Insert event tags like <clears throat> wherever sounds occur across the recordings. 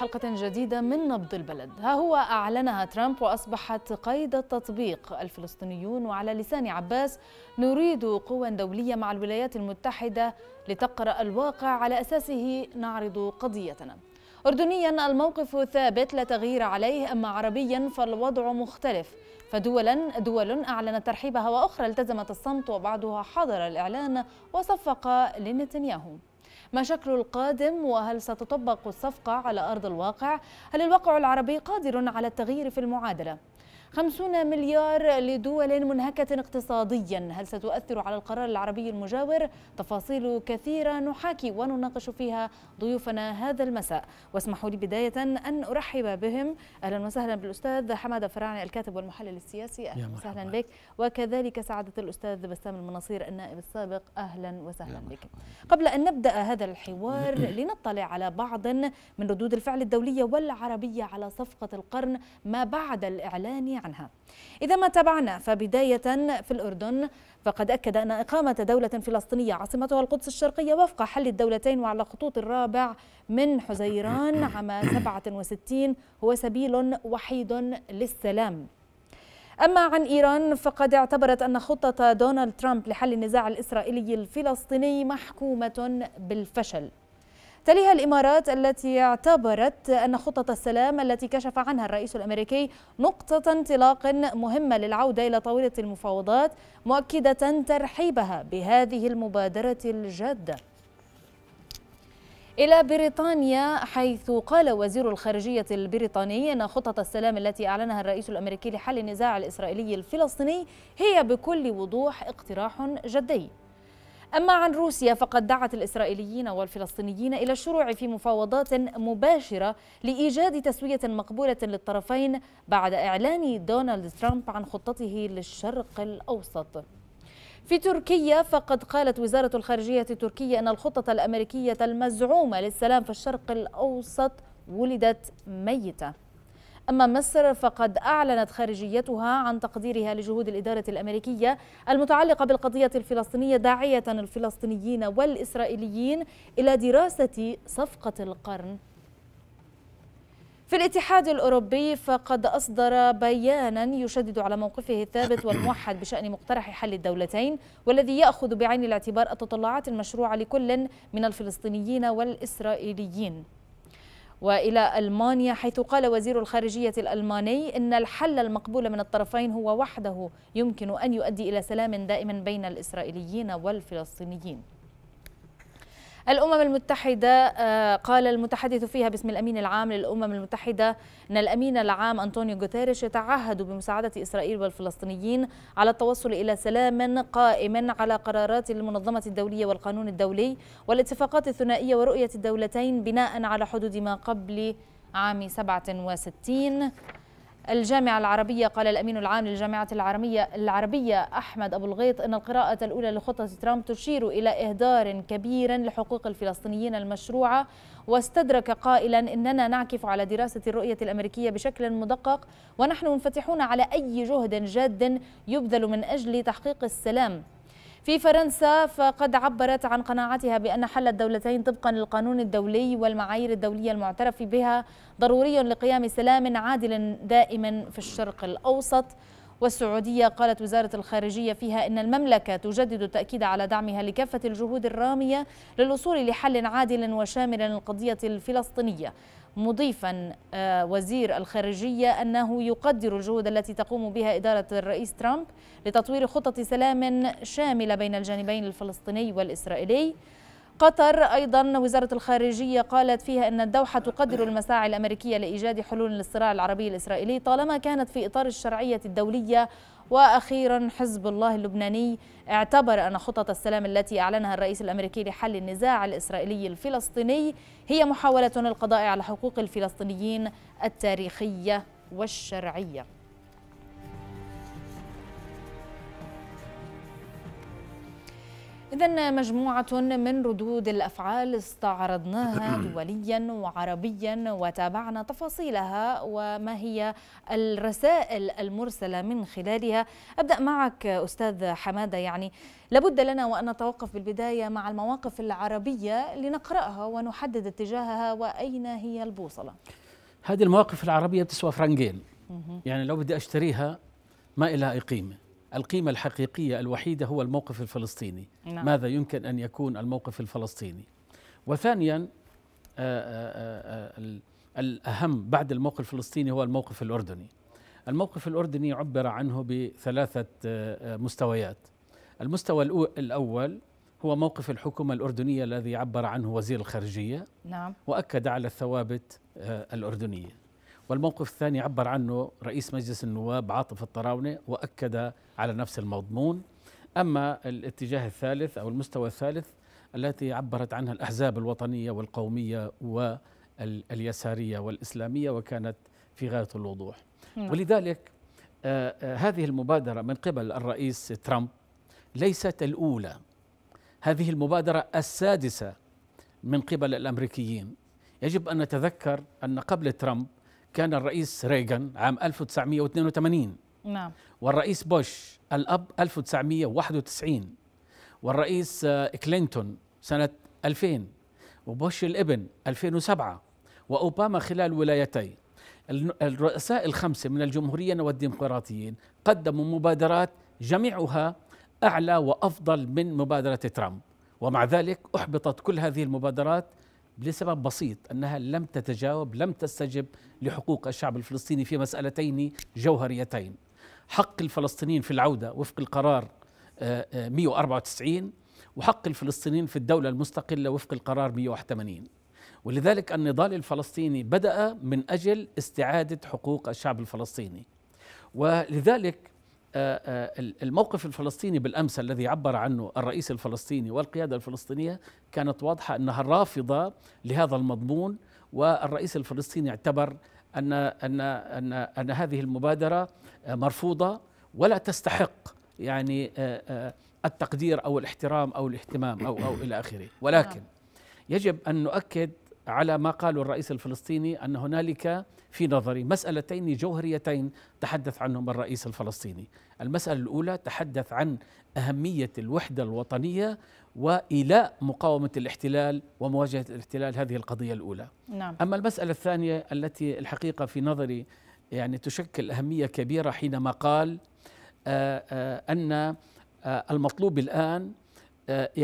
حلقة جديدة من نبض البلد ها هو أعلنها ترامب وأصبحت قيد التطبيق الفلسطينيون وعلى لسان عباس نريد قوى دولية مع الولايات المتحدة لتقرأ الواقع على أساسه نعرض قضيتنا أردنيا الموقف ثابت لا تغيير عليه أما عربيا فالوضع مختلف فدولا دول أعلنت ترحيبها وأخرى التزمت الصمت وبعضها حضر الإعلان وصفق لنتنياهو ما شكل القادم وهل ستطبق الصفقة على أرض الواقع؟ هل الواقع العربي قادر على التغيير في المعادلة؟ 50 مليار لدول منهكة اقتصاديا هل ستؤثر على القرار العربي المجاور؟ تفاصيل كثيرة نحاكي ونناقش فيها ضيوفنا هذا المساء واسمحوا لي بداية أن أرحب بهم أهلا وسهلا بالأستاذ حمادة فرعني الكاتب والمحلل السياسي أهلا وسهلا بك وكذلك سعادة الأستاذ بسام المناصير النائب السابق أهلا وسهلا بك قبل أن نبدأ هذا الحوار <clears throat> لنطلع على بعض من ردود الفعل الدولية والعربية على صفقة القرن ما بعد الإعلان عنها إذا ما تابعنا فبداية في الأردن فقد أكد أن إقامة دولة فلسطينية عاصمتها القدس الشرقية وفق حل الدولتين وعلى خطوط الرابع من حزيران <coughs> عام 67 هو سبيل وحيد للسلام أما عن إيران فقد اعتبرت أن خطة دونالد ترامب لحل النزاع الإسرائيلي الفلسطيني محكومة بالفشل تليها الإمارات التي اعتبرت أن خطة السلام التي كشف عنها الرئيس الأمريكي نقطة انطلاق مهمة للعودة إلى طاولة المفاوضات مؤكدة ترحيبها بهذه المبادرة الجادة إلى بريطانيا حيث قال وزير الخارجية البريطاني أن خطة السلام التي أعلنها الرئيس الأمريكي لحل النزاع الإسرائيلي الفلسطيني هي بكل وضوح اقتراح جدي أما عن روسيا فقد دعت الإسرائيليين والفلسطينيين إلى الشروع في مفاوضات مباشرة لإيجاد تسوية مقبولة للطرفين بعد إعلان دونالد ترامب عن خطته للشرق الأوسط في تركيا فقد قالت وزارة الخارجية التركية أن الخطة الأمريكية المزعومة للسلام في الشرق الأوسط ولدت ميتة أما مصر فقد أعلنت خارجيتها عن تقديرها لجهود الإدارة الأمريكية المتعلقة بالقضية الفلسطينية داعية الفلسطينيين والإسرائيليين إلى دراسة صفقة القرن في الاتحاد الأوروبي فقد أصدر بيانا يشدد على موقفه الثابت والموحد بشأن مقترح حل الدولتين والذي يأخذ بعين الاعتبار التطلعات المشروعة لكل من الفلسطينيين والإسرائيليين والى المانيا حيث قال وزير الخارجيه الالماني ان الحل المقبول من الطرفين هو وحده يمكن ان يؤدي الى سلام دائم بين الاسرائيليين والفلسطينيين الأمم المتحدة آه، قال المتحدث فيها باسم الأمين العام للأمم المتحدة أن الأمين العام أنطونيو غوتيريش يتعهد بمساعدة إسرائيل والفلسطينيين على التوصل إلى سلام قائم على قرارات المنظمة الدولية والقانون الدولي والاتفاقات الثنائية ورؤية الدولتين بناء على حدود ما قبل عام 67 الجامعة العربية قال الأمين العام للجامعة العربية, العربية أحمد أبو الغيط أن القراءة الأولى لخطة ترامب تشير إلى إهدار كبير لحقوق الفلسطينيين المشروعة واستدرك قائلا إننا نعكف على دراسة الرؤية الأمريكية بشكل مدقق ونحن منفتحون على أي جهد جاد يبذل من أجل تحقيق السلام في فرنسا فقد عبرت عن قناعتها بأن حل الدولتين طبقا للقانون الدولي والمعايير الدولية المعترف بها ضروري لقيام سلام عادل دائما في الشرق الأوسط والسعودية قالت وزارة الخارجية فيها أن المملكة تجدد التأكيد على دعمها لكافة الجهود الرامية للوصول لحل عادل وشامل للقضية الفلسطينية مضيفا آه، وزير الخارجية أنه يقدر الجهود التي تقوم بها إدارة الرئيس ترامب لتطوير خطة سلام شاملة بين الجانبين الفلسطيني والإسرائيلي قطر أيضا وزارة الخارجية قالت فيها أن الدوحة تقدر المساعي الأمريكية لإيجاد حلول للصراع العربي الإسرائيلي طالما كانت في إطار الشرعية الدولية وأخيرا حزب الله اللبناني اعتبر أن خطط السلام التي أعلنها الرئيس الأمريكي لحل النزاع الإسرائيلي الفلسطيني هي محاولة للقضاء على حقوق الفلسطينيين التاريخية والشرعية إذا مجموعة من ردود الأفعال استعرضناها <clears throat> دوليا وعربيا وتابعنا تفاصيلها وما هي الرسائل المرسلة من خلالها أبدأ معك أستاذ حمادة يعني لابد لنا وأن نتوقف بالبداية مع المواقف العربية لنقرأها ونحدد اتجاهها وأين هي البوصلة هذه المواقف العربية بتسوى فرنجين يعني لو بدي أشتريها ما إلها أي قيمة القيمة الحقيقية الوحيدة هو الموقف الفلسطيني نعم. ماذا يمكن أن يكون الموقف الفلسطيني وثانيا آآ آه، آآ آه، آه، الأهم بعد الموقف الفلسطيني هو الموقف الأردني الموقف الأردني عبر عنه بثلاثة مستويات المستوى الأول هو موقف الحكومة الأردنية الذي عبر عنه وزير الخارجية نعم. وأكد على الثوابت الأردنية والموقف الثاني عبر عنه رئيس مجلس النواب عاطف الطراونة وأكد على نفس المضمون أما الاتجاه الثالث أو المستوى الثالث التي عبرت عنها الأحزاب الوطنية والقومية واليسارية والإسلامية وكانت في غاية الوضوح نعم. ولذلك آه، آه، هذه المبادرة من قبل الرئيس ترامب ليست الأولى هذه المبادرة السادسة من قبل الأمريكيين يجب أن نتذكر أن قبل ترامب كان الرئيس ريغان عام 1982 نعم والرئيس بوش الأب 1991 والرئيس آه، كلينتون سنة 2000 وبوش الابن 2007 وأوباما خلال ولايتي الرؤساء الخمسة من الجمهوريين والديمقراطيين قدموا مبادرات جميعها أعلى وأفضل من مبادرة ترامب ومع ذلك أحبطت كل هذه المبادرات لسبب بسيط انها لم تتجاوب لم تستجب لحقوق الشعب الفلسطيني في مسالتين جوهريتين حق الفلسطينيين في العوده وفق القرار 194 آه، آه، وحق الفلسطينيين في الدوله المستقله وفق القرار 181 ولذلك النضال الفلسطيني بدا من اجل استعاده حقوق الشعب الفلسطيني ولذلك آه، آه، الموقف الفلسطيني بالامس الذي عبر عنه الرئيس الفلسطيني والقياده الفلسطينيه كانت واضحه انها رافضه لهذا المضمون والرئيس الفلسطيني اعتبر ان ان ان ان هذه المبادره مرفوضه ولا تستحق يعني آه، التقدير او الاحترام او الاهتمام او او الى اخره ولكن نعم. يجب ان نؤكد على ما قاله الرئيس الفلسطيني أن هنالك في نظري مسألتين جوهريتين تحدث عنهما الرئيس الفلسطيني المسألة الأولى تحدث عن أهمية الوحدة الوطنية وإيلاء مقاومة الاحتلال ومواجهة الاحتلال هذه القضية الأولى نعم. أما المسألة الثانية التي الحقيقة في نظري يعني تشكل أهمية كبيرة حينما قال آه، آه، أن آه، المطلوب الآن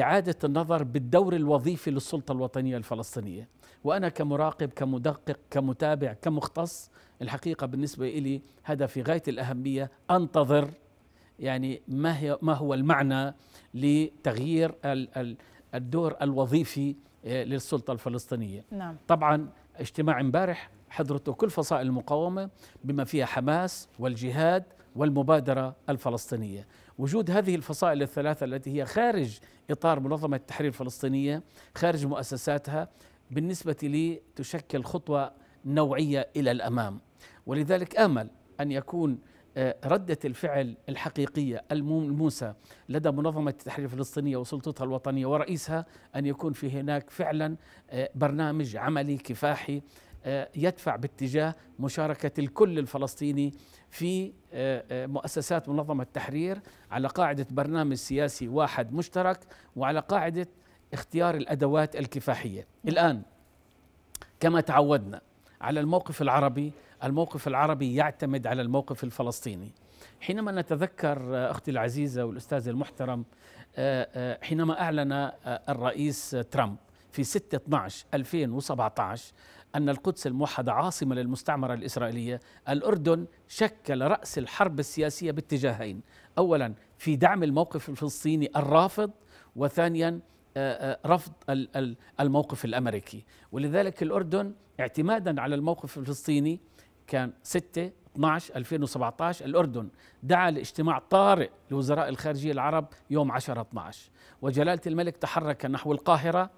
إعادة النظر بالدور الوظيفي للسلطة الوطنية الفلسطينية وأنا كمراقب كمدقق كمتابع كمختص الحقيقة بالنسبة إلي هذا في غاية الأهمية أنتظر يعني ما هي ما هو المعنى لتغيير الدور الوظيفي آه، للسلطة الفلسطينية نعم. طبعا اجتماع امبارح حضرته كل فصائل المقاومة بما فيها حماس والجهاد والمبادرة الفلسطينية وجود هذه الفصائل الثلاثة التي هي خارج إطار منظمة التحرير الفلسطينية خارج مؤسساتها بالنسبة لي تشكل خطوة نوعية إلى الأمام ولذلك آمل أن يكون آه، ردة الفعل الحقيقية الموسى لدى منظمة التحرير الفلسطينية وسلطتها الوطنية ورئيسها أن يكون في هناك فعلا آه، برنامج عملي كفاحي آه، يدفع باتجاه مشاركة الكل الفلسطيني في مؤسسات منظمة التحرير على قاعدة برنامج سياسي واحد مشترك وعلى قاعدة اختيار الادوات الكفاحيه الان كما تعودنا على الموقف العربي الموقف العربي يعتمد على الموقف الفلسطيني حينما نتذكر آه، اختي العزيزه والاستاذ المحترم آه، آه، حينما اعلن الرئيس ترامب في 6 12 2017 أن القدس الموحدة عاصمة للمستعمرة الإسرائيلية الأردن شكل رأس الحرب السياسية باتجاهين أولا في دعم الموقف الفلسطيني الرافض وثانيا آه، آه، رفض الموقف الامريكي ولذلك الاردن اعتمادا على الموقف الفلسطيني كان 6 12 2017 الاردن دعا لاجتماع طارئ لوزراء الخارجيه العرب يوم 10 12 وجلاله الملك تحرك نحو القاهره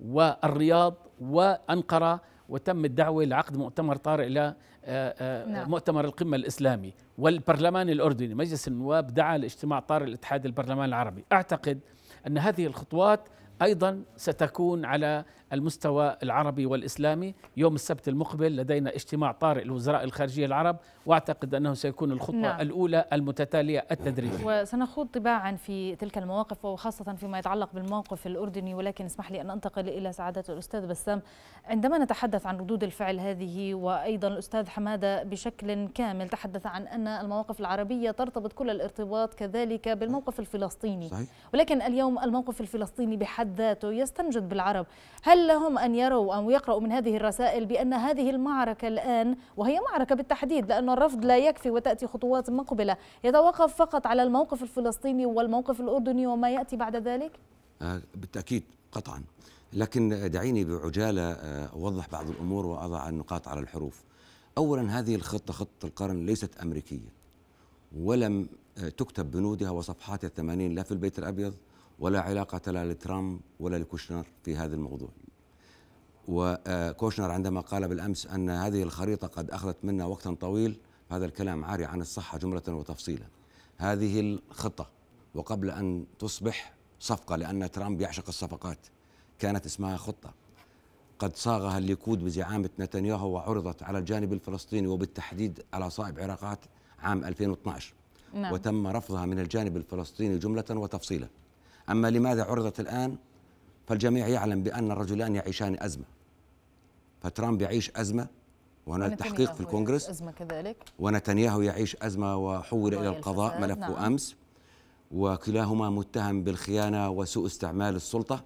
والرياض وانقره وتم الدعوه لعقد مؤتمر طارئ الى آه، نعم. مؤتمر القمه الاسلامي والبرلمان الاردني مجلس النواب دعا لاجتماع طارئ لاتحاد البرلمان العربي اعتقد ان هذه الخطوات ايضا ستكون على المستوى العربي والإسلامي يوم السبت المقبل لدينا اجتماع طارئ لوزراء الخارجية العرب وأعتقد أنه سيكون الخطوة نعم. الأولى المتتالية التدريجية وسنخوض طباعا في تلك المواقف وخاصة فيما يتعلق بالموقف الأردني ولكن اسمح لي أن أنتقل إلى سعادة الأستاذ بسام عندما نتحدث عن ردود الفعل هذه وأيضا الأستاذ حمادة بشكل كامل تحدث عن أن المواقف العربية ترتبط كل الارتباط كذلك بالموقف الفلسطيني صحيح. ولكن اليوم الموقف الفلسطيني بحد ذاته يستنجد بالعرب هل هل لهم أن يروا أو يقرأوا من هذه الرسائل بأن هذه المعركة الآن وهي معركة بالتحديد لأن الرفض لا يكفي وتأتي خطوات مقبلة يتوقف فقط على الموقف الفلسطيني والموقف الأردني وما يأتي بعد ذلك؟ آه، بالتأكيد قطعا لكن دعيني بعجالة آه، أوضح بعض الأمور وأضع النقاط على الحروف أولا هذه الخطة خطة القرن ليست أمريكية ولم آه، تكتب بنودها وصفحاتها الثمانين لا في البيت الأبيض ولا علاقة لا لترامب ولا لكوشنر في هذا الموضوع وكوشنر عندما قال بالأمس أن هذه الخريطة قد أخذت منا وقتا طويل هذا الكلام عاري عن الصحة جملة وتفصيلا هذه الخطة وقبل أن تصبح صفقة لأن ترامب يعشق الصفقات كانت اسمها خطة قد صاغها الليكود بزعامة نتنياهو وعرضت على الجانب الفلسطيني وبالتحديد على صائب عراقات عام 2012 نعم. وتم رفضها من الجانب الفلسطيني جملة وتفصيلا أما لماذا عرضت الآن فالجميع يعلم بأن الرجلان يعيشان أزمة فترامب يعيش أزمة وهناك في الكونغرس أزمة كذلك ونتنياهو يعيش أزمة وحول إلى القضاء ملفه نعم. أمس وكلاهما متهم بالخيانة وسوء استعمال السلطة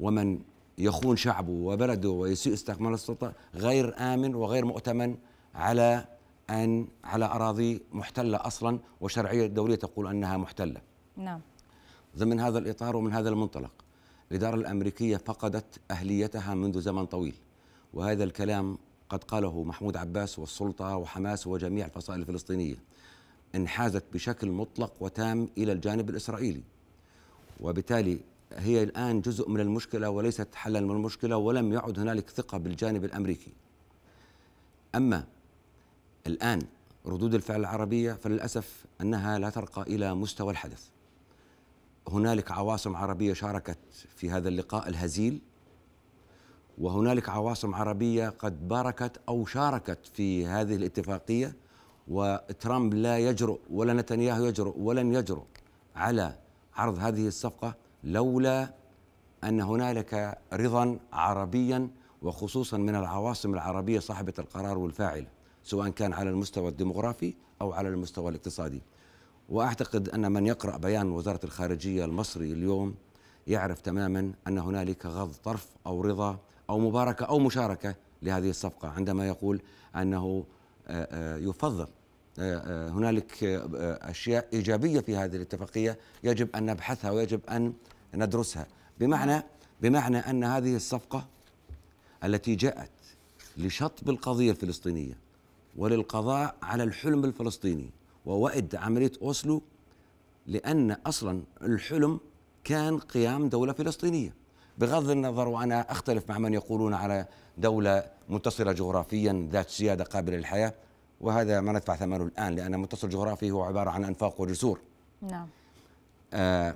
ومن يخون شعبه وبلده ويسيء استعمال السلطة غير آمن وغير مؤتمن على أن على أراضي محتلة أصلا وشرعية الدولية تقول أنها محتلة نعم ضمن هذا الإطار ومن هذا المنطلق الإدارة الأمريكية فقدت أهليتها منذ زمن طويل وهذا الكلام قد قاله محمود عباس والسلطة وحماس وجميع الفصائل الفلسطينية انحازت بشكل مطلق وتام إلى الجانب الإسرائيلي وبالتالي هي الآن جزء من المشكلة وليست حلا من المشكلة ولم يعد هنالك ثقة بالجانب الأمريكي أما الآن ردود الفعل العربية فللأسف أنها لا ترقى إلى مستوى الحدث هنالك عواصم عربية شاركت في هذا اللقاء الهزيل وهنالك عواصم عربية قد باركت أو شاركت في هذه الاتفاقية وترامب لا يجرؤ ولا نتنياهو يجرؤ ولن يجرؤ على عرض هذه الصفقة لولا أن هنالك رضا عربيا وخصوصا من العواصم العربية صاحبة القرار والفاعلة سواء كان على المستوى الديمغرافي أو على المستوى الاقتصادي وأعتقد أن من يقرأ بيان وزارة الخارجية المصري اليوم يعرف تماما أن هنالك غض طرف أو رضا أو مباركة أو مشاركة لهذه الصفقة عندما يقول أنه آه، آه، يفضل آه، هنالك أشياء إيجابية في هذه الاتفاقية يجب أن نبحثها ويجب أن ندرسها بمعنى بمعنى أن هذه الصفقة التي جاءت لشطب القضية الفلسطينية وللقضاء على الحلم الفلسطيني ووئد عملية أوسلو لأن أصلا الحلم كان قيام دولة فلسطينية بغض النظر وأنا أختلف مع من يقولون على دولة متصلة جغرافيا ذات سيادة قابلة للحياة وهذا ما ندفع ثمنه الآن لأن متصل جغرافي هو عبارة عن أنفاق وجسور نعم آه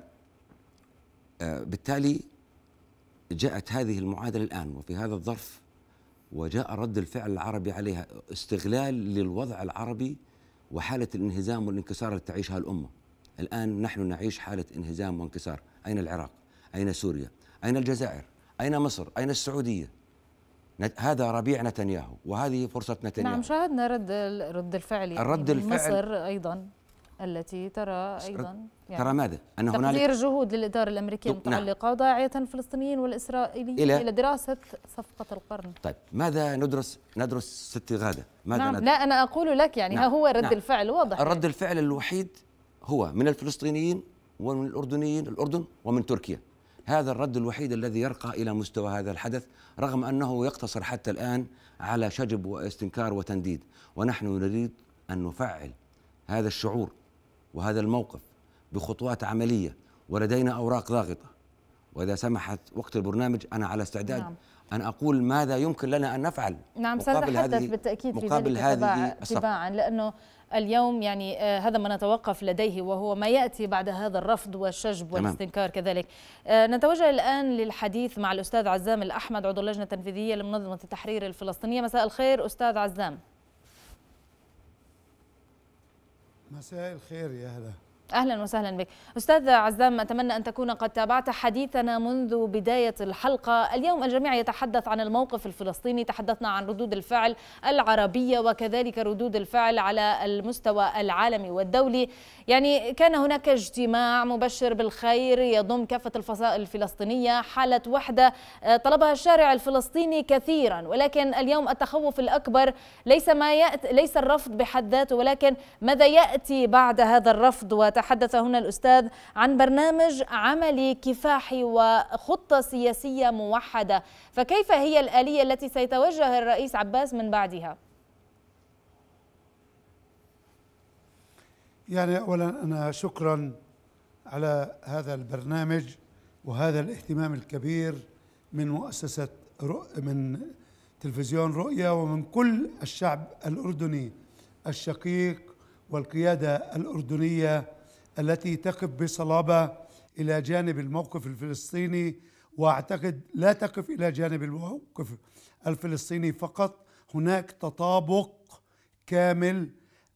آه بالتالي جاءت هذه المعادلة الآن وفي هذا الظرف وجاء رد الفعل العربي عليها استغلال للوضع العربي وحالة الانهزام والانكسار التي تعيشها الأمة الآن نحن نعيش حالة انهزام وانكسار أين العراق؟ أين سوريا أين الجزائر أين مصر أين السعودية هذا ربيع نتنياهو وهذه فرصة نتنياهو نعم شاهدنا رد يعني الرد الفعلي الرد الفعل مصر أيضا التي ترى أيضا يعني ترى ماذا؟ أن هنالك تقدير جهود للإدارة الأمريكية المتعلقة نعم. داعية الفلسطينيين والإسرائيليين إلى, إلى دراسة صفقة القرن طيب ماذا ندرس؟ ندرس ست غادة ماذا نعم ندرس؟ لا أنا أقول لك يعني نعم. ها هو رد نعم. الفعل واضح الرد يعني. الفعل الوحيد هو من الفلسطينيين ومن الأردنيين الأردن ومن تركيا هذا الرد الوحيد الذي يرقى الى مستوى هذا الحدث رغم انه يقتصر حتى الان على شجب واستنكار وتنديد ونحن نريد ان نفعل هذا الشعور وهذا الموقف بخطوات عمليه ولدينا اوراق ضاغطه واذا سمحت وقت البرنامج انا على استعداد نعم. أن أقول ماذا يمكن لنا أن نفعل نعم سنتحدث بالتأكيد في ذلك هذه تباعا لأنه اليوم يعني آه، هذا ما نتوقف لديه وهو ما يأتي بعد هذا الرفض والشجب والاستنكار كذلك آه، نتوجه الآن للحديث مع الأستاذ عزام الأحمد عضو اللجنة التنفيذية لمنظمة التحرير الفلسطينية مساء الخير أستاذ عزام مساء الخير يا هلا اهلا وسهلا بك استاذ عزام اتمنى ان تكون قد تابعت حديثنا منذ بدايه الحلقه اليوم الجميع يتحدث عن الموقف الفلسطيني تحدثنا عن ردود الفعل العربيه وكذلك ردود الفعل على المستوى العالمي والدولي يعني كان هناك اجتماع مبشر بالخير يضم كافه الفصائل الفلسطينيه حاله وحده آه، طلبها الشارع الفلسطيني كثيرا ولكن اليوم التخوف الاكبر ليس ما يأتي ليس الرفض بحد ذاته ولكن ماذا ياتي بعد هذا الرفض تحدث هنا الأستاذ عن برنامج عملي كفاحي وخطة سياسية موحدة فكيف هي الآلية التي سيتوجه الرئيس عباس من بعدها؟ يعني أولا أنا شكرا على هذا البرنامج وهذا الاهتمام الكبير من مؤسسة رؤ... من تلفزيون رؤيا ومن كل الشعب الأردني الشقيق والقيادة الأردنية التي تقف بصلابه الى جانب الموقف الفلسطيني واعتقد لا تقف الى جانب الموقف الفلسطيني فقط هناك تطابق كامل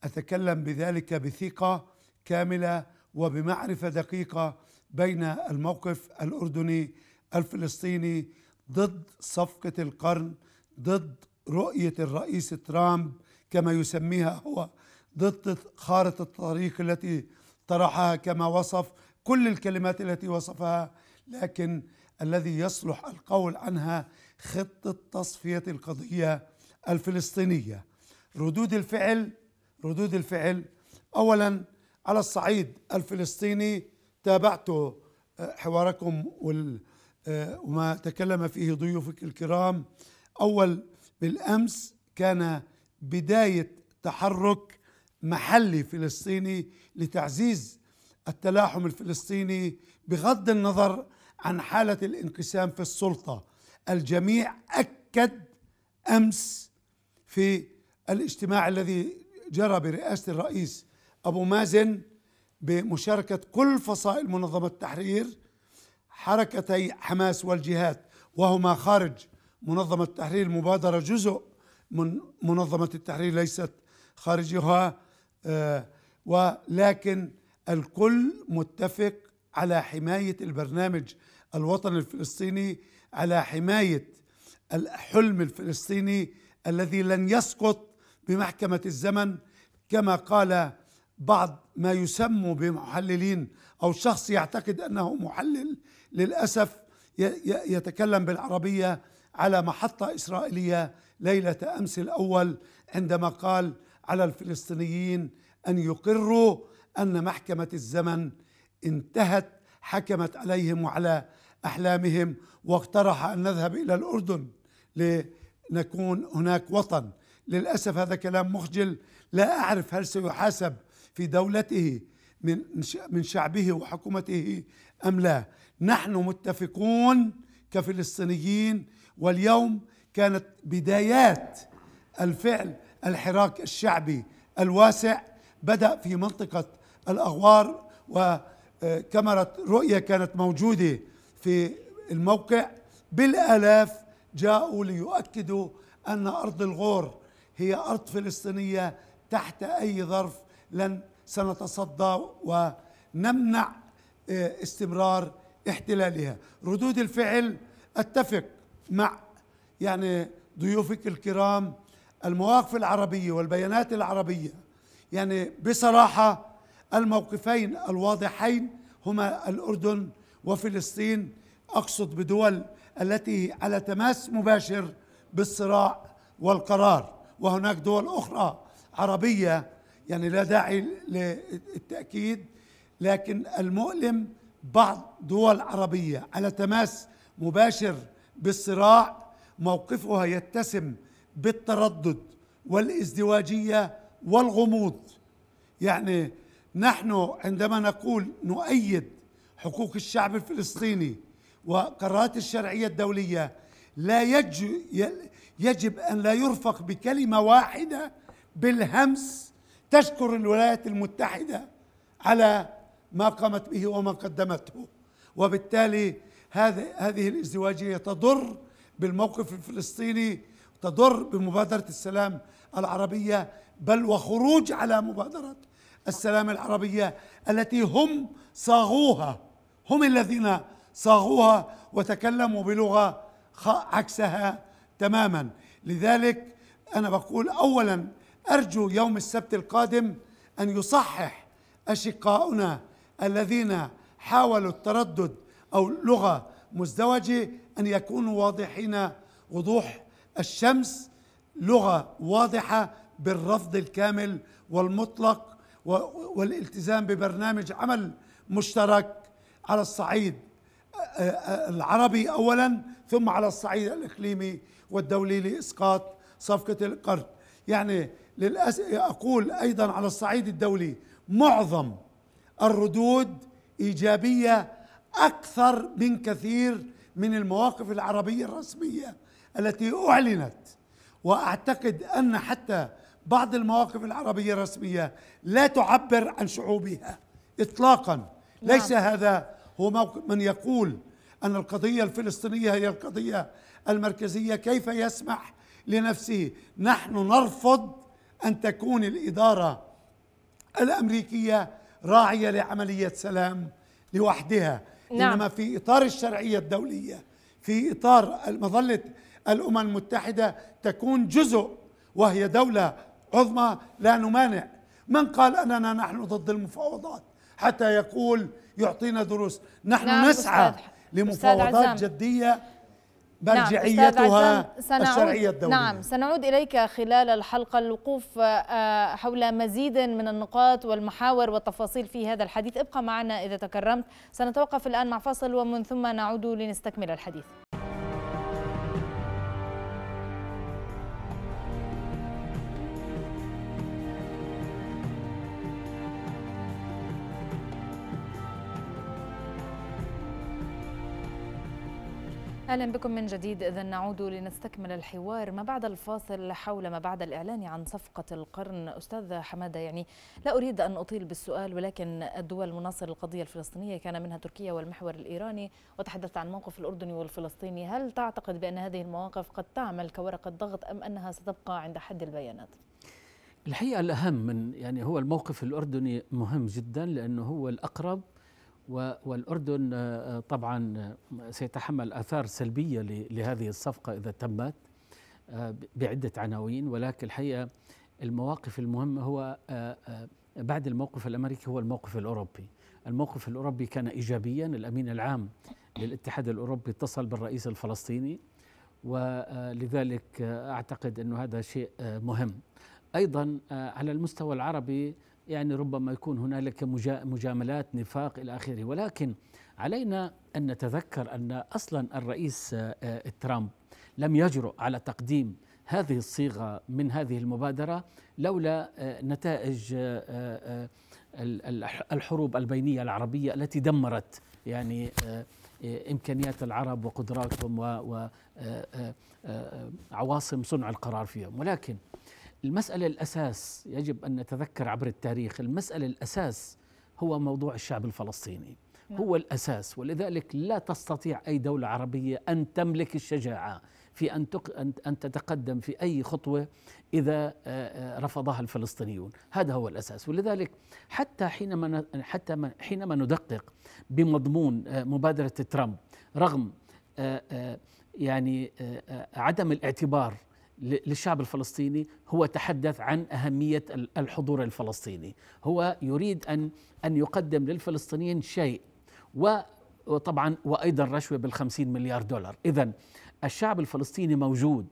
اتكلم بذلك بثقه كامله وبمعرفه دقيقه بين الموقف الاردني الفلسطيني ضد صفقه القرن ضد رؤيه الرئيس ترامب كما يسميها هو ضد خارطه الطريق التي طرحها كما وصف كل الكلمات التي وصفها لكن الذي يصلح القول عنها خطه تصفيه القضيه الفلسطينيه ردود الفعل ردود الفعل اولا على الصعيد الفلسطيني تابعت آه، حواركم آه، وما تكلم فيه ضيوفك الكرام اول بالامس كان بدايه تحرك محلي فلسطيني لتعزيز التلاحم الفلسطيني بغض النظر عن حاله الانقسام في السلطه الجميع اكد امس في الاجتماع الذي جرى برئاسه الرئيس ابو مازن بمشاركه كل فصائل منظمه التحرير حركتي حماس والجهات وهما خارج منظمه التحرير مبادره جزء من منظمه التحرير ليست خارجها آه، ولكن الكل متفق على حماية البرنامج الوطني الفلسطيني على حماية الحلم الفلسطيني الذي لن يسقط بمحكمة الزمن كما قال بعض ما يسمى بمحللين أو شخص يعتقد أنه محلل للأسف يتكلم بالعربية على محطة إسرائيلية ليلة أمس الأول عندما قال على الفلسطينيين ان يقروا ان محكمه الزمن انتهت حكمت عليهم وعلى احلامهم واقترح ان نذهب الى الاردن لنكون هناك وطن للاسف هذا كلام مخجل لا اعرف هل سيحاسب في دولته من من شعبه وحكومته ام لا نحن متفقون كفلسطينيين واليوم كانت بدايات الفعل الحراك الشعبي الواسع بدأ في منطقة الأغوار وكاميرا آه، رؤية كانت موجودة في الموقع بالآلاف جاءوا ليؤكدوا أن أرض الغور هي أرض فلسطينية تحت أي ظرف لن سنتصدى ونمنع آه، استمرار احتلالها ردود الفعل أتفق مع يعني ضيوفك الكرام المواقف العربية والبيانات العربية يعني بصراحة الموقفين الواضحين هما الأردن وفلسطين أقصد بدول التي على تماس مباشر بالصراع والقرار وهناك دول أخرى عربية يعني لا داعي للتأكيد لكن المؤلم بعض دول عربية على تماس مباشر بالصراع موقفها يتسم بالتردد والازدواجيه والغموض يعني نحن عندما نقول نؤيد حقوق الشعب الفلسطيني وقرارات الشرعيه الدوليه لا يجب ان لا يرفق بكلمه واحده بالهمس تشكر الولايات المتحده على ما قامت به وما قدمته وبالتالي هذه هذه الازدواجيه تضر بالموقف الفلسطيني تضر بمبادرة السلام العربية بل وخروج على مبادرة السلام العربية التي هم صاغوها هم الذين صاغوها وتكلموا بلغة عكسها تماما لذلك أنا بقول أولا أرجو يوم السبت القادم أن يصحح أشقاؤنا الذين حاولوا التردد أو لغة مزدوجة أن يكونوا واضحين وضوح الشمس لغه واضحه بالرفض الكامل والمطلق والالتزام ببرنامج عمل مشترك على الصعيد العربي اولا ثم على الصعيد الاقليمي والدولي لاسقاط صفقه القرد يعني للأس... اقول ايضا على الصعيد الدولي معظم الردود ايجابيه اكثر من كثير من المواقف العربيه الرسميه التي أعلنت وأعتقد أن حتى بعض المواقف العربية الرسمية لا تعبر عن شعوبها إطلاقا نعم. ليس هذا هو موقف من يقول أن القضية الفلسطينية هي القضية المركزية كيف يسمح لنفسه نحن نرفض أن تكون الإدارة الأمريكية راعية لعملية سلام لوحدها نعم. إنما في إطار الشرعية الدولية في إطار مظلة الامم المتحده تكون جزء وهي دوله عظمى لا نمانع من قال اننا نحن ضد المفاوضات حتى يقول يعطينا دروس نحن نعم نسعى لمفاوضات جديه مرجعيتها نعم الشرعية الدولية نعم سنعود إليك خلال الحلقة الوقوف آه، حول مزيد من النقاط والمحاور والتفاصيل في هذا الحديث ابقى معنا إذا تكرمت سنتوقف الآن مع فاصل ومن ثم نعود لنستكمل الحديث اهلا بكم من جديد اذا نعود لنستكمل الحوار ما بعد الفاصل حول ما بعد الاعلان عن صفقه القرن استاذ حماده يعني لا اريد ان اطيل بالسؤال ولكن الدول المناصره للقضيه الفلسطينيه كان منها تركيا والمحور الايراني وتحدثت عن موقف الاردني والفلسطيني هل تعتقد بان هذه المواقف قد تعمل كورقه ضغط ام انها ستبقى عند حد البيانات الحقيقه الاهم من يعني هو الموقف الاردني مهم جدا لانه هو الاقرب والأردن آه، آه، طبعا آه، سيتحمل آثار سلبية لهذه الصفقة إذا تمت بعدة عناوين ولكن الحقيقة المواقف المهمة هو بعد الموقف الأمريكي هو الموقف الأوروبي الموقف الأوروبي كان إيجابيا الأمين العام للاتحاد الأوروبي اتصل بالرئيس الفلسطيني ولذلك أعتقد أن هذا شيء مهم أيضا على المستوى العربي يعني ربما يكون هنالك مجاملات نفاق الى اخره ولكن علينا ان نتذكر ان اصلا الرئيس آه، آه، ترامب لم يجرؤ على تقديم هذه الصيغه من هذه المبادره لولا آه، نتائج الحروب البينيه العربيه التي دمرت يعني امكانيات العرب وقدراتهم وعواصم صنع القرار فيهم ولكن المسألة الأساس يجب أن نتذكر عبر التاريخ المسألة الأساس هو موضوع الشعب الفلسطيني نعم. هو الأساس ولذلك لا تستطيع أي دولة عربية أن تملك الشجاعة في أن, تق... أن تتقدم في أي خطوة إذا آه، آه، رفضها الفلسطينيون هذا هو الأساس ولذلك حتى حينما حتى حينما ندقق بمضمون آه، مبادرة ترامب رغم يعني عدم الاعتبار للشعب الفلسطيني هو تحدث عن أهمية الحضور الفلسطيني هو يريد أن أن يقدم للفلسطينيين شيء وطبعا وأيضا رشوة بالخمسين مليار دولار إذا الشعب الفلسطيني موجود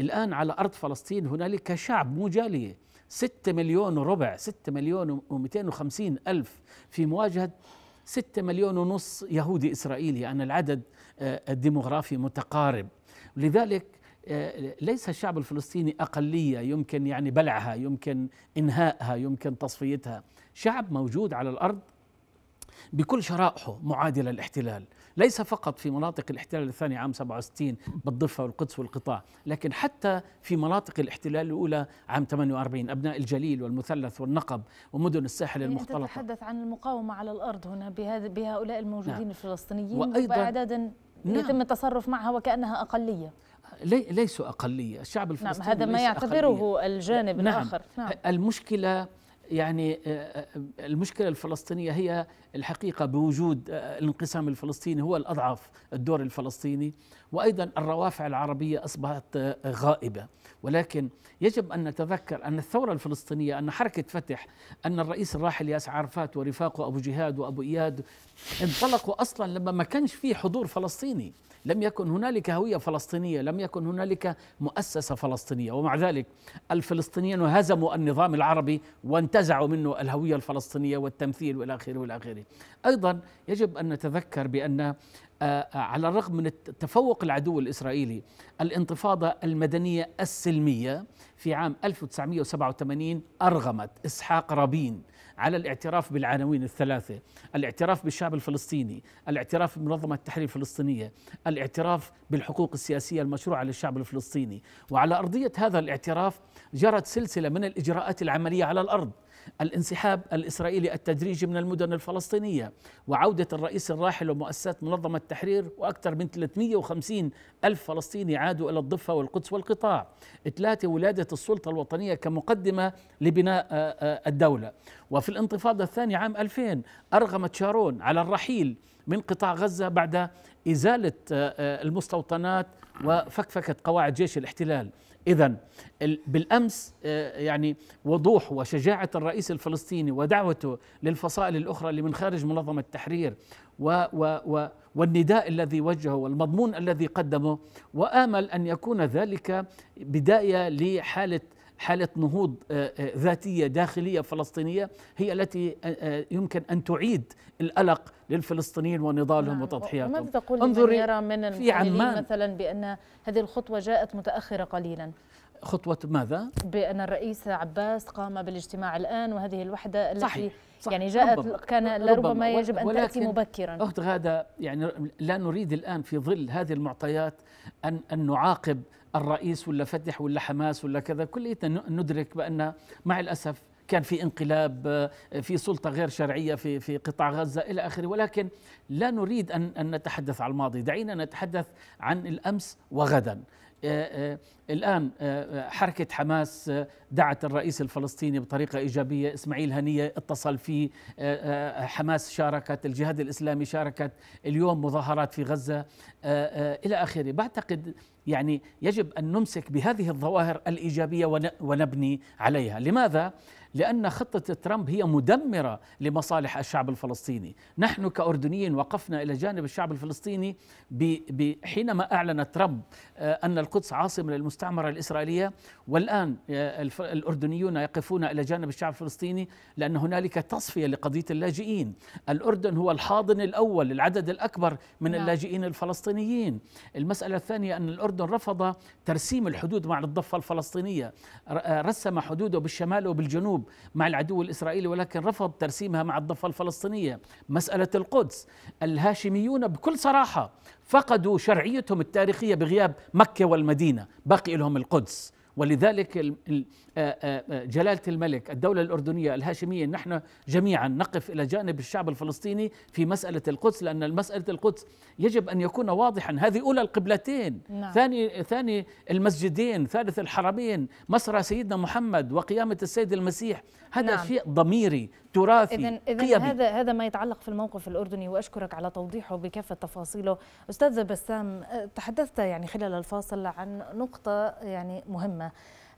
الآن على أرض فلسطين هنالك شعب مجالية ستة مليون وربع ستة مليون ومئتين وخمسين ألف في مواجهة ستة مليون ونص يهودي إسرائيلي أن يعني العدد آه، الديمغرافي متقارب لذلك ليس الشعب الفلسطيني اقليه يمكن يعني بلعها يمكن انهائها يمكن تصفيتها شعب موجود على الارض بكل شرائحه معادله للاحتلال ليس فقط في مناطق الاحتلال الثاني عام 67 بالضفه والقدس والقطاع، لكن حتى في مناطق الاحتلال الاولى عام 48 ابناء الجليل والمثلث والنقب ومدن الساحل يعني المختلطه. تتحدث عن المقاومه على الارض هنا بهذا بهؤلاء الموجودين نعم. الفلسطينيين وايضا باعداد نعم. يتم التصرف معها وكانها اقليه. لي ليسوا أقلية الشعب نعم، الفلسطيني نعم هذا ما يعتبره أقلية. الجانب نعم الآخر نعم المشكلة يعني آه، آه، المشكلة الفلسطينية هي الحقيقة بوجود آه، الانقسام الفلسطيني هو الأضعف الدور الفلسطيني وأيضا الروافع العربية أصبحت غائبة ولكن يجب أن نتذكر أن الثورة الفلسطينية أن حركة فتح أن الرئيس الراحل ياسر عرفات ورفاقه أبو جهاد وأبو إياد انطلقوا أصلا لما ما كانش فيه حضور فلسطيني لم يكن هنالك هوية فلسطينية لم يكن هنالك مؤسسة فلسطينية ومع ذلك الفلسطينيين هزموا النظام العربي وانتزعوا منه الهوية الفلسطينية والتمثيل والى اخره والى اخره ايضا يجب ان نتذكر بان آه، على الرغم من تفوق العدو الإسرائيلي الانتفاضة المدنية السلمية في عام 1987 أرغمت إسحاق رابين على الاعتراف بالعناوين الثلاثة الاعتراف بالشعب الفلسطيني الاعتراف بمنظمة التحرير الفلسطينية الاعتراف بالحقوق السياسية المشروعة للشعب الفلسطيني وعلى أرضية هذا الاعتراف جرت سلسلة من الإجراءات العملية على الأرض الانسحاب الإسرائيلي التدريجي من المدن الفلسطينية وعودة الرئيس الراحل ومؤسسات منظمة التحرير وأكثر من 350 ألف فلسطيني عادوا إلى الضفة والقدس والقطاع ثلاثة ولادة السلطة الوطنية كمقدمة لبناء آه، آه، الدولة وفي الانتفاضة الثانية عام 2000 أرغمت شارون على الرحيل من قطاع غزة بعد إزالة آه، المستوطنات وفكفكة قواعد جيش الاحتلال إذا بالأمس آه، يعني وضوح وشجاعة الرئيس الفلسطيني ودعوته للفصائل الأخرى اللي من خارج منظمة التحرير و و و والنداء الذي وجهه والمضمون الذي قدمه وآمل أن يكون ذلك بداية لحالة حالة نهوض آه، آه، ذاتية داخلية فلسطينية هي التي آه، يمكن أن تعيد الألق للفلسطينيين ونضالهم نعم، وتضحياتهم ماذا تقول من يرى من في عمان مثلا بأن هذه الخطوة جاءت متأخرة قليلا خطوة ماذا؟ بأن الرئيس عباس قام بالاجتماع الآن وهذه الوحدة التي صحيح. يعني جاءت ربما كان لربما يجب أن تأتي مبكرا أخت غادة يعني لا نريد الآن في ظل هذه المعطيات أن, أن نعاقب الرئيس ولا فتح ولا حماس ولا كذا كليتنا ندرك بان مع الاسف كان في انقلاب آه، في سلطه غير شرعيه في في قطاع غزه الى اخره ولكن لا نريد ان ان نتحدث عن الماضي دعينا نتحدث عن الامس وغدا آه، آه، الآن آه، آه، حركة حماس آه، دعت الرئيس الفلسطيني بطريقة إيجابية إسماعيل هنية اتصل فيه حماس شاركت الجهاد الإسلامي شاركت اليوم مظاهرات في غزة إلى آخره بعتقد يعني يجب أن نمسك بهذه الظواهر الإيجابية ونبني عليها لماذا؟ لأن خطة ترامب هي مدمرة لمصالح الشعب الفلسطيني نحن كأردنيين وقفنا إلى جانب الشعب الفلسطيني حينما أعلن ترامب أن القدس عاصمة للمسلمين المستعمرة الإسرائيلية والآن آه، الأردنيون يقفون إلى جانب الشعب الفلسطيني لأن هنالك تصفية لقضية اللاجئين الأردن هو الحاضن الأول العدد الأكبر من نعم. اللاجئين الفلسطينيين المسألة الثانية أن الأردن رفض ترسيم الحدود مع الضفة الفلسطينية آه، رسم حدوده بالشمال وبالجنوب مع العدو الإسرائيلي ولكن رفض ترسيمها مع الضفة الفلسطينية مسألة القدس الهاشميون بكل صراحة فقدوا شرعيتهم التاريخية بغياب مكة والمدينة بقي لهم القدس ولذلك جلاله الملك الدوله الاردنيه الهاشميه نحن جميعا نقف الى جانب الشعب الفلسطيني في مساله القدس لان مساله القدس يجب ان يكون واضحا هذه اولى القبلتين نعم. ثاني ثاني المسجدين ثالث الحرمين مسرى سيدنا محمد وقيامه السيد المسيح هذا نعم. شيء ضميري تراثي إذن إذن قيمي هذا هذا ما يتعلق في الموقف الاردني واشكرك على توضيحه بكافه تفاصيله استاذ بسام تحدثت يعني خلال الفاصل عن نقطه يعني مهمه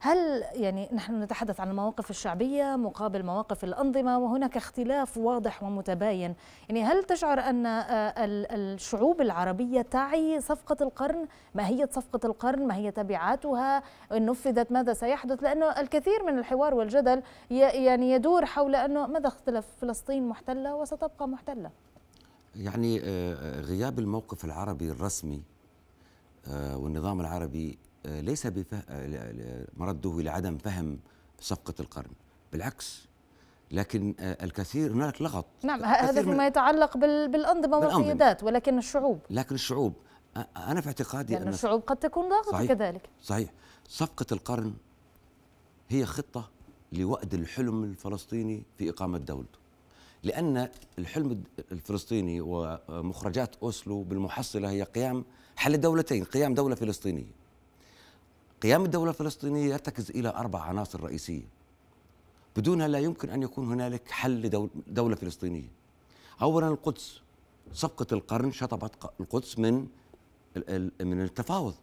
هل يعني نحن نتحدث عن المواقف الشعبية مقابل مواقف الأنظمة وهناك اختلاف واضح ومتباين يعني هل تشعر أن آه، الشعوب العربية تعي صفقة القرن ما هي صفقة القرن ما هي تبعاتها إن نفذت ماذا سيحدث لأنه الكثير من الحوار والجدل يعني يدور حول أنه ماذا اختلف فلسطين محتلة وستبقى محتلة يعني آه، غياب الموقف العربي الرسمي آه، والنظام العربي آه، ليس بفه... آه، مرده الى عدم فهم صفقه القرن بالعكس لكن آه، الكثير هناك لغط نعم هذا فيما يتعلق بالانظمه والقيادات ولكن الشعوب لكن الشعوب انا في اعتقادي لأن أن الشعوب قد تكون ضاغطه صحيح كذلك صحيح صفقه القرن هي خطه لوأد الحلم الفلسطيني في اقامه دولته لان الحلم الفلسطيني ومخرجات اوسلو بالمحصله هي قيام حل دولتين قيام دوله فلسطينيه قيام الدولة الفلسطينية يرتكز إلى أربع عناصر رئيسية بدونها لا يمكن أن يكون هنالك حل لدولة فلسطينية أولا القدس صفقة القرن شطبت القدس من من التفاوض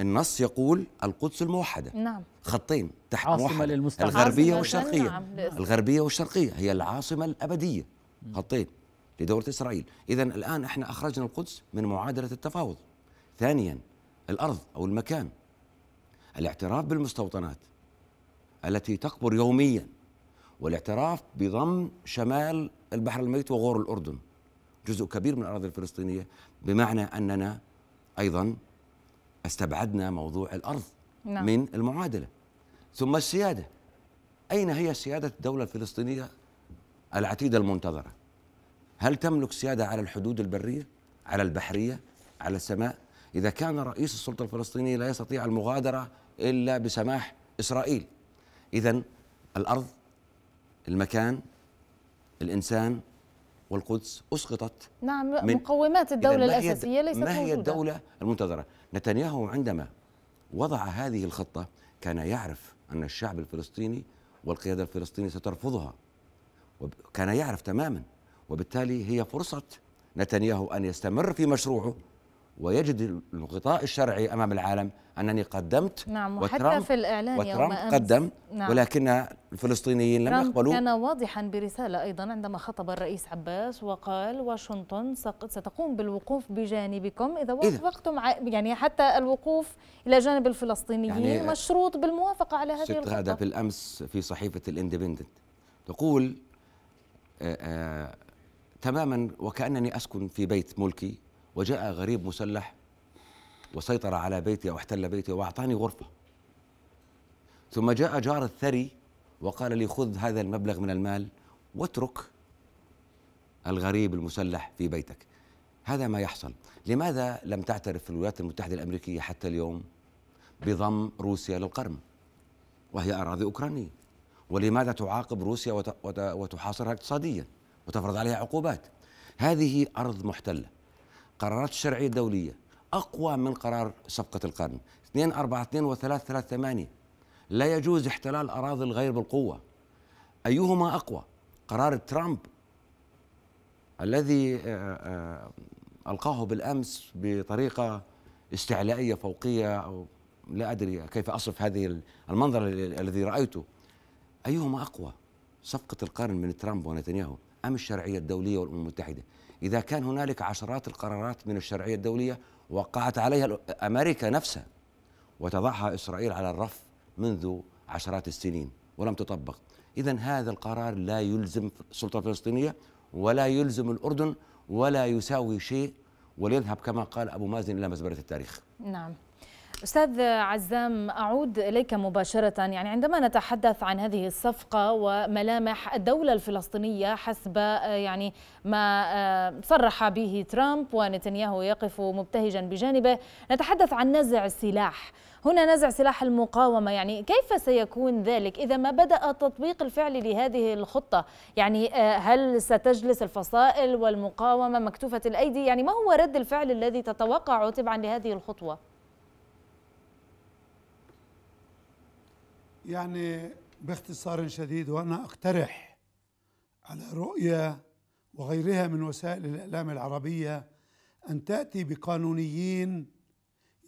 النص يقول القدس الموحدة نعم خطين تحت عاصمة موحدة الغربية والشرقية نعم. الغربية والشرقية هي العاصمة الأبدية خطين لدولة إسرائيل إذا الآن إحنا أخرجنا القدس من معادلة التفاوض ثانيا الأرض أو المكان الاعتراف بالمستوطنات التي تقبر يوميا والاعتراف بضم شمال البحر الميت وغور الأردن جزء كبير من الأراضي الفلسطينية بمعنى أننا أيضا استبعدنا موضوع الأرض نعم. من المعادلة ثم السيادة أين هي سيادة الدولة الفلسطينية العتيدة المنتظرة هل تملك سيادة على الحدود البرية على البحرية على السماء إذا كان رئيس السلطة الفلسطينية لا يستطيع المغادرة إلا بسماح إسرائيل إذا الأرض المكان الإنسان والقدس أسقطت نعم من مقومات الدولة الأساسية ليست موجودة ما هي الدولة المنتظرة نتنياهو عندما وضع هذه الخطة كان يعرف أن الشعب الفلسطيني والقيادة الفلسطينية سترفضها كان يعرف تماما وبالتالي هي فرصة نتنياهو أن يستمر في مشروعه ويجد الغطاء الشرعي أمام العالم أنني قدمت نعم وحتى في الإعلان يوم أمس قدم نعم ولكن الفلسطينيين لم يقبلوا كان واضحا برسالة أيضا عندما خطب الرئيس عباس وقال واشنطن ستقوم بالوقوف بجانبكم إذا وافقتم يعني حتى الوقوف إلى جانب الفلسطينيين يعني مشروط بالموافقة على هذه الخطة هذا بالأمس في صحيفة الاندبندنت تقول آآ آه، آآ آه، تماما وكأنني أسكن في بيت ملكي وجاء غريب مسلح وسيطر على بيتي واحتل بيتي واعطاني غرفه ثم جاء جار الثري وقال لي خذ هذا المبلغ من المال واترك الغريب المسلح في بيتك هذا ما يحصل لماذا لم تعترف الولايات المتحدة الأمريكية حتى اليوم بضم روسيا للقرم وهي أراضي أوكرانية ولماذا تعاقب روسيا وتحاصرها اقتصاديا وتفرض عليها عقوبات هذه أرض محتلة قرارات الشرعيه الدوليه أقوى من قرار صفقة القرن 2 4 2 و 3 3 8 لا يجوز احتلال أراضي الغير بالقوة أيهما أقوى قرار ترامب الذي آه، آه، ألقاه بالأمس بطريقة استعلائية فوقية أو لا أدري كيف أصف هذه المنظر الذي رأيته أيهما أقوى صفقة القرن من ترامب ونتنياهو أم الشرعية الدولية والأمم المتحدة إذا كان هنالك عشرات القرارات من الشرعية الدولية وقعت عليها أمريكا نفسها وتضعها إسرائيل على الرف منذ عشرات السنين ولم تطبق إذا هذا القرار لا يلزم السلطة الفلسطينية ولا يلزم الأردن ولا يساوي شيء وليذهب كما قال أبو مازن إلى مزبرة التاريخ نعم استاذ عزام اعود اليك مباشره يعني عندما نتحدث عن هذه الصفقه وملامح الدوله الفلسطينيه حسب آه، يعني ما آه، صرح به ترامب ونتنياهو يقف مبتهجا بجانبه نتحدث عن نزع السلاح هنا نزع سلاح المقاومه يعني كيف سيكون ذلك اذا ما بدا التطبيق الفعلي لهذه الخطه يعني آه، هل ستجلس الفصائل والمقاومه مكتوفه الايدي يعني ما هو رد الفعل الذي تتوقعه تبعا لهذه الخطوه يعني باختصار شديد وانا اقترح على رؤيه وغيرها من وسائل الاعلام العربيه ان تاتي بقانونيين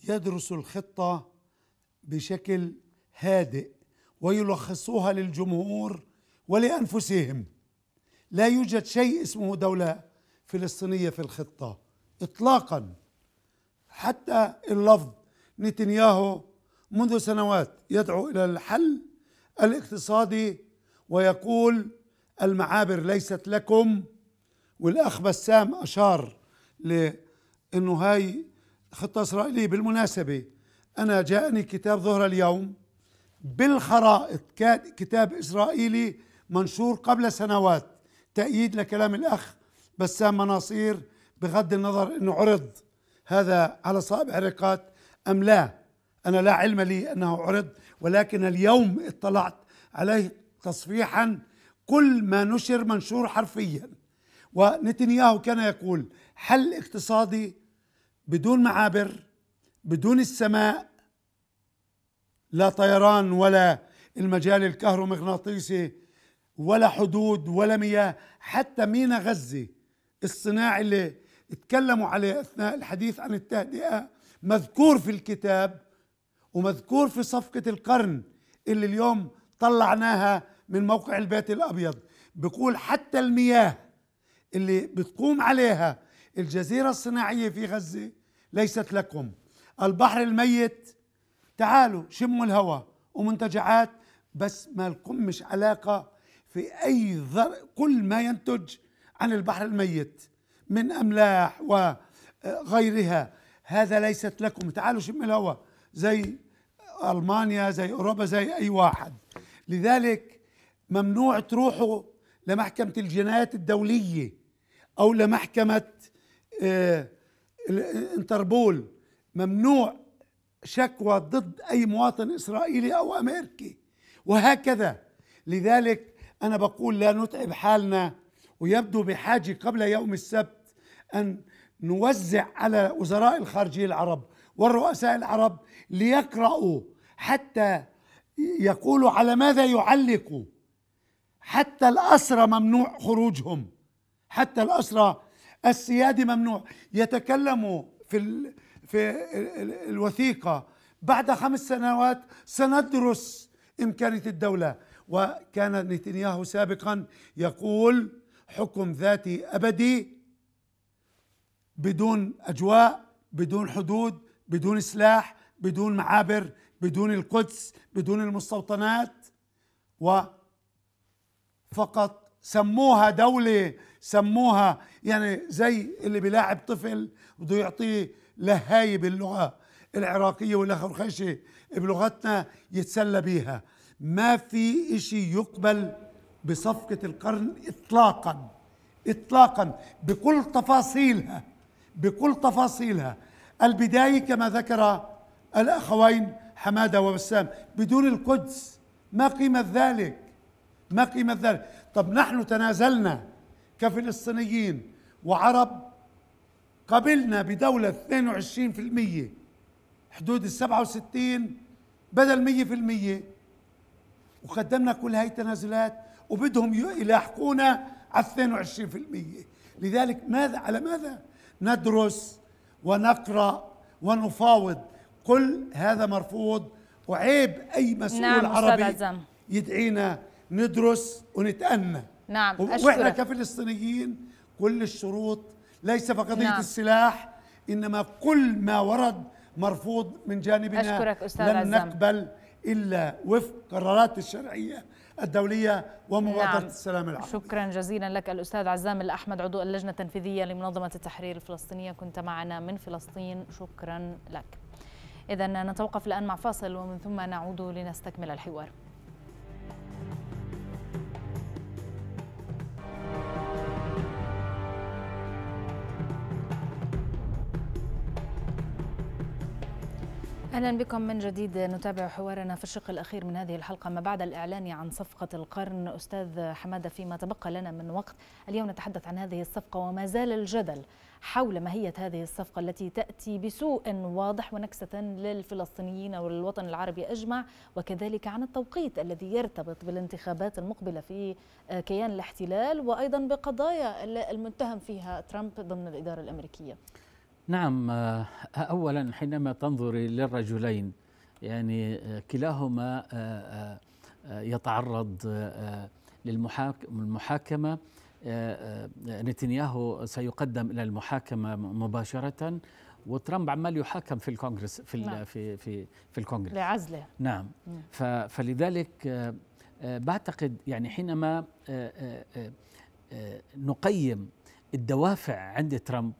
يدرسوا الخطه بشكل هادئ ويلخصوها للجمهور ولانفسهم لا يوجد شيء اسمه دوله فلسطينيه في الخطه اطلاقا حتى اللفظ نتنياهو منذ سنوات يدعو الى الحل الاقتصادي ويقول المعابر ليست لكم والاخ بسام اشار لانه هاي خطه اسرائيليه بالمناسبه انا جاءني كتاب ظهر اليوم بالخرائط كان كتاب اسرائيلي منشور قبل سنوات تأييد لكلام الاخ بسام مناصير بغض النظر انه عرض هذا على صائب عرقات ام لا أنا لا علم لي أنه عرض ولكن اليوم اطلعت عليه تصفيحا كل ما نشر منشور حرفيا ونتنياهو كان يقول حل اقتصادي بدون معابر بدون السماء لا طيران ولا المجال الكهرومغناطيسي ولا حدود ولا مياه حتى مينا غزة الصناعي اللي اتكلموا عليه أثناء الحديث عن التهدئة مذكور في الكتاب ومذكور في صفقة القرن اللي اليوم طلعناها من موقع البيت الأبيض بيقول حتى المياه اللي بتقوم عليها الجزيرة الصناعية في غزة ليست لكم البحر الميت تعالوا شموا الهواء ومنتجعات بس ما لكمش علاقة في أي ذر كل ما ينتج عن البحر الميت من أملاح وغيرها هذا ليست لكم تعالوا شموا الهواء زي المانيا زي اوروبا زي اي واحد لذلك ممنوع تروحوا لمحكمه الجنايات الدوليه او لمحكمه آه، انتربول ممنوع شكوى ضد اي مواطن اسرائيلي او امريكي وهكذا لذلك انا بقول لا نتعب حالنا ويبدو بحاجه قبل يوم السبت ان نوزع على وزراء الخارجيه العرب والرؤساء العرب ليقرأوا حتى يقولوا على ماذا يعلقوا حتى الأسرى ممنوع خروجهم حتى الأسرى السيادي ممنوع يتكلموا في ال... في الوثيقة بعد خمس سنوات سندرس إمكانية الدولة وكان نتنياهو سابقا يقول حكم ذاتي أبدي بدون أجواء بدون حدود بدون سلاح بدون معابر بدون القدس بدون المستوطنات و فقط سموها دولة سموها يعني زي اللي بيلاعب طفل بده يعطيه لهاية باللغة العراقية ولا خرخشة بلغتنا يتسلى بيها ما في اشي يقبل بصفقة القرن اطلاقا اطلاقا بكل تفاصيلها بكل تفاصيلها البداية كما ذكر الأخوين حمادة وبسام بدون القدس ما قيمة ذلك ما قيمة ذلك طب نحن تنازلنا كفلسطينيين وعرب قبلنا بدولة 22% حدود ال 67 بدل 100% وقدمنا كل هاي التنازلات وبدهم يلاحقونا على 22% لذلك ماذا على ماذا ندرس ونقرأ ونفاوض كل هذا مرفوض وعيب أي مسؤول نعم عربي يدعينا ندرس ونتأنى نعم أشكرك. وإحنا كفلسطينيين كل الشروط ليس فقضية نعم. السلاح إنما كل ما ورد مرفوض من جانبنا أشكرك أستاذ لن نقبل إلا وفق قرارات الشرعية الدولية ومبادرة نعم. السلام العالمي شكرا جزيلا لك الأستاذ عزام الأحمد عضو اللجنة التنفيذية لمنظمة التحرير الفلسطينية كنت معنا من فلسطين شكرا لك إذا نتوقف الآن مع فاصل ومن ثم نعود لنستكمل الحوار اهلا بكم من جديد نتابع حوارنا في الشق الاخير من هذه الحلقه ما بعد الاعلان عن صفقه القرن استاذ حماده فيما تبقى لنا من وقت اليوم نتحدث عن هذه الصفقه وما زال الجدل حول ماهيه هذه الصفقه التي تاتي بسوء واضح ونكسه للفلسطينيين وللوطن العربي اجمع وكذلك عن التوقيت الذي يرتبط بالانتخابات المقبله في كيان الاحتلال وايضا بقضايا المتهم فيها ترامب ضمن الاداره الامريكيه نعم آه، اولا حينما تنظري للرجلين يعني آه، كلاهما آه، يتعرض للمحاكمه نتنياهو سيقدم الى المحاكمه مباشره وترامب عمال يحاكم في الكونغرس في نعم. في في في الكونغرس لعزله نعم فلذلك بعتقد يعني حينما نقيم الدوافع عند ترامب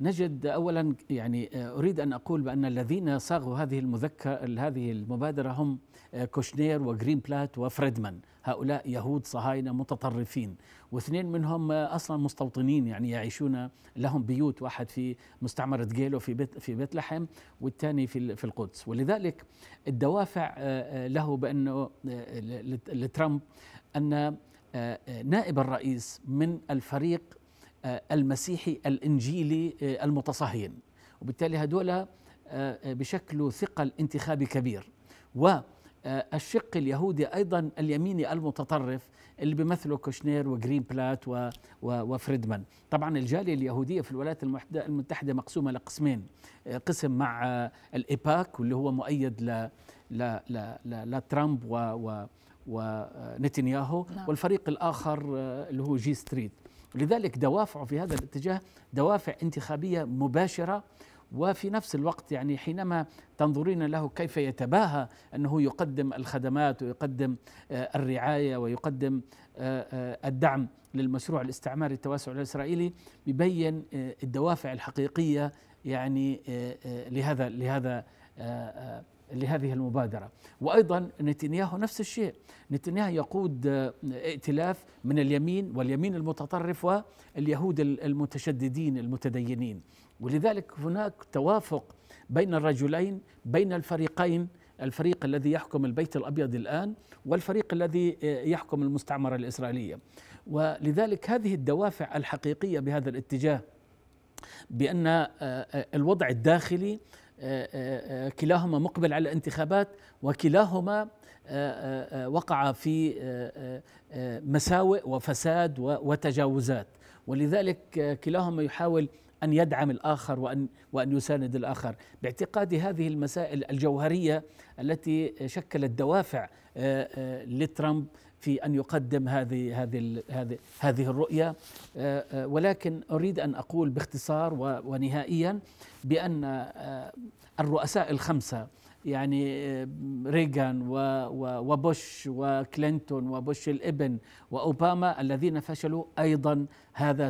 نجد اولا يعني آه، اريد ان اقول بان الذين صاغوا هذه المذكر هذه المبادره هم آه، كوشنير وجرين بلات وفريدمان هؤلاء يهود صهاينه متطرفين واثنين منهم آه، اصلا مستوطنين يعني يعيشون لهم بيوت واحد في مستعمره جيلو في بيت في بيت لحم والثاني في في القدس ولذلك الدوافع له بانه لترامب ان نائب الرئيس من الفريق آه، المسيحي الانجيلي آه، المتصهين وبالتالي هدول آه، بشكل ثقل انتخابي كبير والشق اليهودي ايضا اليميني المتطرف اللي بيمثله كوشنير وجرين بلات وفريدمان طبعا الجاليه اليهوديه في الولايات المتحده مقسومه لقسمين قسم مع الايباك واللي هو مؤيد ل لا لا لترامب و, و ونتنياهو نعم. والفريق الاخر اللي هو جي ستريت ولذلك دوافعه في هذا الاتجاه دوافع انتخابيه مباشره وفي نفس الوقت يعني حينما تنظرين له كيف يتباهى انه يقدم الخدمات ويقدم آه، الرعايه ويقدم آه، آه، الدعم للمشروع الاستعماري التواسع الاسرائيلي يبين الدوافع الحقيقيه يعني لهذا لهذا لهذه المبادرة وأيضا نتنياهو نفس الشيء نتنياهو يقود آه، ائتلاف من اليمين واليمين المتطرف واليهود المتشددين المتدينين ولذلك هناك توافق بين الرجلين بين الفريقين الفريق الذي يحكم البيت الابيض الان والفريق الذي آه، يحكم المستعمره الاسرائيليه ولذلك هذه الدوافع الحقيقيه بهذا الاتجاه بان آه، الوضع الداخلي آه، آه، آه، كلاهما مقبل على الانتخابات وكلاهما وقع في مساوئ وفساد وتجاوزات ولذلك كلاهما يحاول ان يدعم الاخر وان وان يساند الاخر، باعتقادي هذه المسائل الجوهريه التي شكلت دوافع لترامب في ان يقدم هذه هذه هذه هذه الرؤيه آه، آه، ولكن اريد ان اقول باختصار ونهائيا بان آه، الرؤساء الخمسه يعني ريغان وبوش وكلينتون وبوش الابن واوباما الذين فشلوا ايضا هذا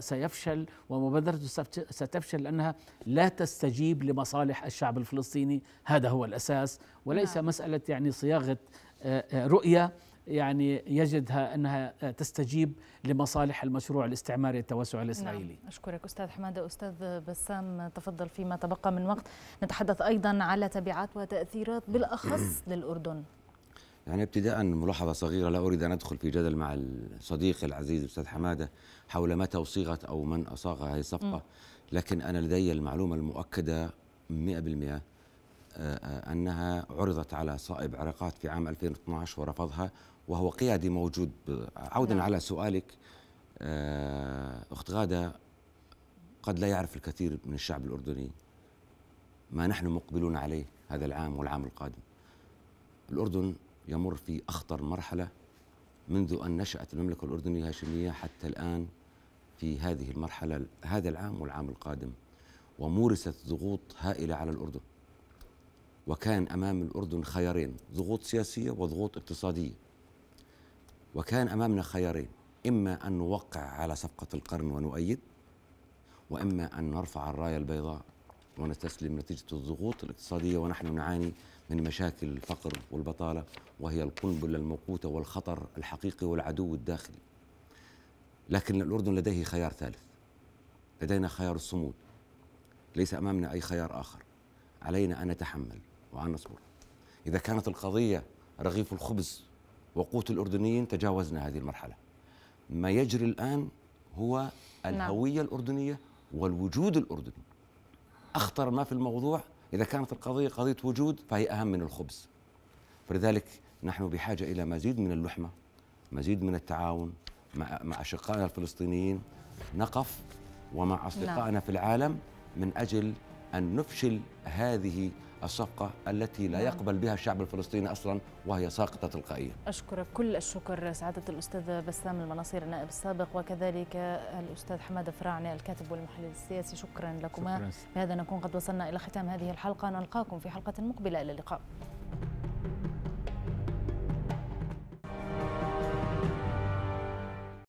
سيفشل ومبادرته ستفشل لانها لا تستجيب لمصالح الشعب الفلسطيني هذا هو الاساس وليس نعم. مساله يعني صياغه رؤيه يعني يجدها أنها تستجيب لمصالح المشروع الاستعماري التوسع نعم، الإسرائيلي نعم. أشكرك أستاذ حمادة أستاذ بسام تفضل فيما تبقى من وقت نتحدث أيضا على تبعات وتأثيرات بالأخص <clears throat> للأردن يعني ابتداء ملاحظة صغيرة لا أريد أن أدخل في جدل مع الصديق العزيز الأستاذ حمادة حول متى أصيغت أو من أصاغ هذه الصفقة لكن أنا لدي المعلومة المؤكدة 100% آه، أنها عرضت على صائب عرقات في عام 2012 ورفضها وهو قيادي موجود عودا نعم. على سؤالك آه، أخت غادة قد لا يعرف الكثير من الشعب الأردني ما نحن مقبلون عليه هذا العام والعام القادم الأردن يمر في أخطر مرحلة منذ أن نشأت المملكة الأردنية الهاشمية حتى الآن في هذه المرحلة هذا العام والعام القادم ومورست ضغوط هائلة على الأردن وكان أمام الأردن خيارين ضغوط سياسية وضغوط اقتصادية وكان أمامنا خيارين إما أن نوقع على صفقة القرن ونؤيد وإما أن نرفع الراية البيضاء ونستسلم نتيجة الضغوط الاقتصادية ونحن نعاني من مشاكل الفقر والبطالة وهي القنبلة الموقوتة والخطر الحقيقي والعدو الداخلي لكن الأردن لديه خيار ثالث لدينا خيار الصمود ليس أمامنا أي خيار آخر علينا أن نتحمل وعن نصبر إذا كانت القضية رغيف الخبز وقوت الأردنيين تجاوزنا هذه المرحلة ما يجري الآن هو نعم. الهوية الأردنية والوجود الأردني أخطر ما في الموضوع إذا كانت القضية قضية وجود فهي أهم من الخبز فلذلك نحن بحاجة إلى مزيد من اللحمة مزيد من التعاون مع, مع أشقائنا الفلسطينيين نقف ومع أصدقائنا نعم. في العالم من أجل أن نفشل هذه الصفقة التي لا نعم. يقبل بها الشعب الفلسطيني أصلا وهي ساقطة تلقائيا أشكرك كل الشكر سعادة الأستاذ بسام المناصير النائب السابق وكذلك الأستاذ حماد فراعنة الكاتب والمحلل السياسي شكرا لكما شكرا. بهذا نكون قد وصلنا إلى ختام هذه الحلقة نلقاكم في حلقة مقبلة إلى اللقاء